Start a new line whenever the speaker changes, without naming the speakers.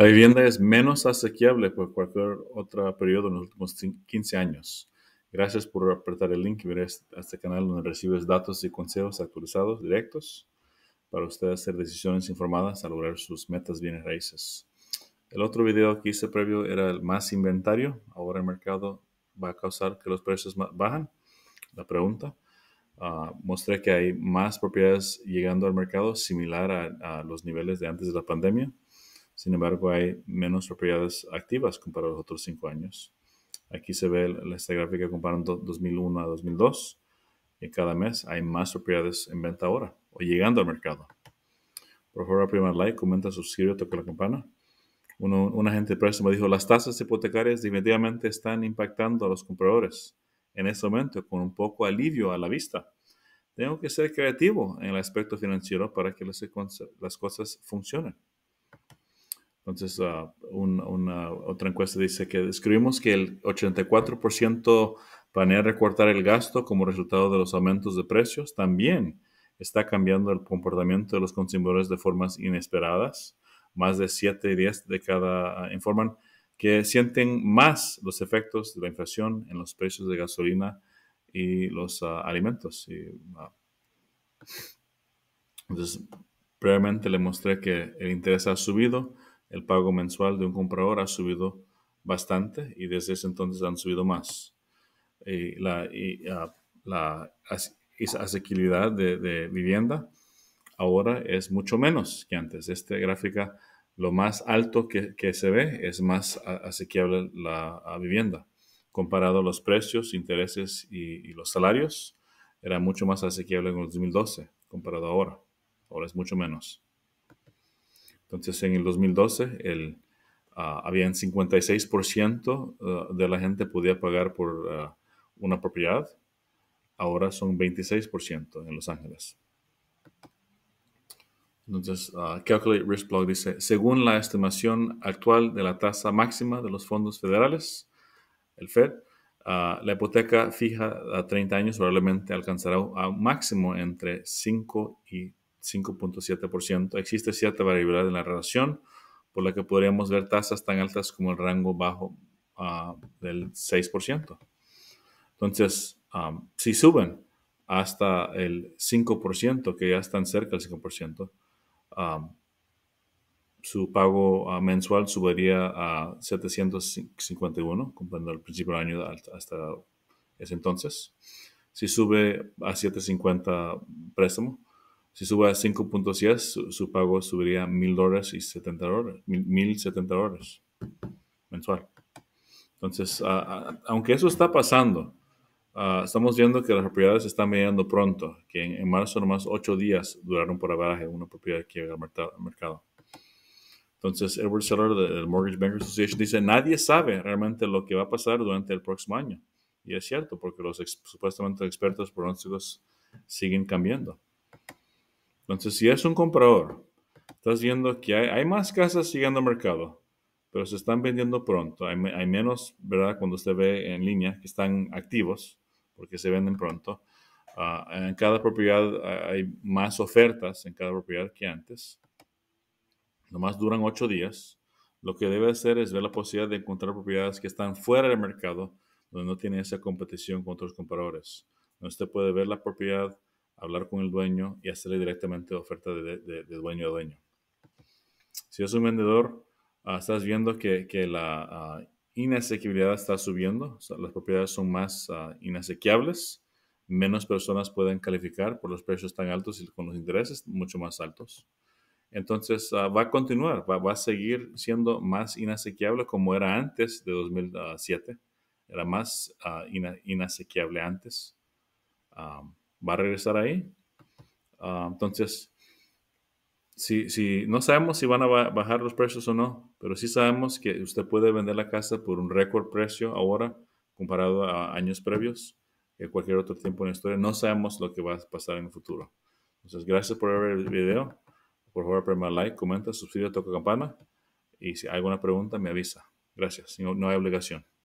La vivienda es menos asequible por cualquier otro periodo en los últimos 15 años. Gracias por apretar el link y ver este, este canal donde recibes datos y consejos actualizados directos para usted hacer decisiones informadas a lograr sus metas bienes raíces. El otro video que hice previo era el más inventario. Ahora el mercado va a causar que los precios bajan. La pregunta. Ah, mostré que hay más propiedades llegando al mercado similar a los niveles de antes de la pandemia. Sin embargo, hay menos propiedades activas comparado a los otros cinco años. Aquí se ve esta gráfica comparando 2001 a 2002. Y cada mes hay más propiedades en venta ahora o llegando al mercado. Por favor, primer like, comenta, suscríbete, toca la campana. un agente de me dijo, las tasas hipotecarias definitivamente están impactando a los compradores en este momento con un poco alivio a la vista. Tengo que ser creativo en el aspecto financiero para que las cosas funcionen. Entonces, ah, otra encuesta dice que describimos que el 84% planea recortar el gasto como resultado de los aumentos de precios. También está cambiando el comportamiento de los consumidores de formas inesperadas. Más de 7 y 10 de cada ah, informan que sienten más los efectos de la inflación en los precios de gasolina y los ah, alimentos. entonces, previamente le mostré que el interés ha subido el pago mensual de un comprador ha subido bastante y desde ese entonces han subido más. Y la, ah, asequibilidad de, vivienda ahora es mucho menos que antes. Esta gráfica, lo más alto que, se ve es más asequible la, vivienda. Comparado a los precios, intereses y, los salarios, era mucho más asequible en 2012 comparado ahora. Ahora es mucho menos. Entonces, en el 2012, el, uh, habían 56% ah, de la gente podía pagar por ah, una propiedad. Ahora son 26% en Los Ángeles. Entonces, Calculate Risk Blog dice, según la estimación actual de la tasa máxima de los fondos federales, el FED, la hipoteca fija a 30 años probablemente alcanzará un máximo entre 5 y 5.7%. Existe cierta variabilidad en la relación, por la que podríamos ver tasas tan altas como el rango bajo ah, del 6%. Entonces, ah, si suben hasta el 5%, que ya están cerca del 5%, ah, su pago mensual subiría a 751, comprando al principio del año hasta ese entonces. Si sube a 750 préstamo, si sube a 5.10, su, su, pago subiría 1000 dólares y 70 dólares, 1070 dólares mensual. Entonces, aunque eso está pasando, estamos viendo que las propiedades se están mediando pronto, que en, marzo nomás 8 días duraron por averaje una propiedad que llega al mercado. Entonces, Edward Seller del Mortgage Bankers Association dice, nadie sabe realmente lo que va a pasar durante el próximo año. Y es cierto, porque los supuestamente expertos pronósticos siguen cambiando. Entonces, si es un comprador, estás viendo que hay, más casas llegando al mercado, pero se están vendiendo pronto. Hay, menos, ¿verdad? Cuando usted ve en línea que están activos, porque se venden pronto. Ah, en cada propiedad ah, hay más ofertas en cada propiedad que antes. Nomás duran ocho días. Lo que debe hacer es ver la posibilidad de encontrar propiedades que están fuera del mercado, donde no tiene esa competición con otros compradores. usted puede ver la propiedad hablar con el dueño y hacerle directamente oferta de, de, dueño a dueño. Si es un vendedor, ah, estás viendo que, que la ah, inasequibilidad está subiendo, las propiedades son más ah, inasequiables, menos personas pueden calificar por los precios tan altos y con los intereses mucho más altos. Entonces va a continuar, va, a seguir siendo más inasequiable como era antes de 2007, era más inasequiable antes va a regresar ahí. Ah, entonces, si, si, no sabemos si van a bajar los precios o no, pero sí sabemos que usted puede vender la casa por un récord precio ahora comparado a años previos que eh, cualquier otro tiempo en la historia. No sabemos lo que va a pasar en el futuro. Entonces, gracias por ver el video. Por favor, prema like, comenta, suscríbete, toca campana. Y si hay alguna pregunta, me avisa. Gracias. no hay obligación.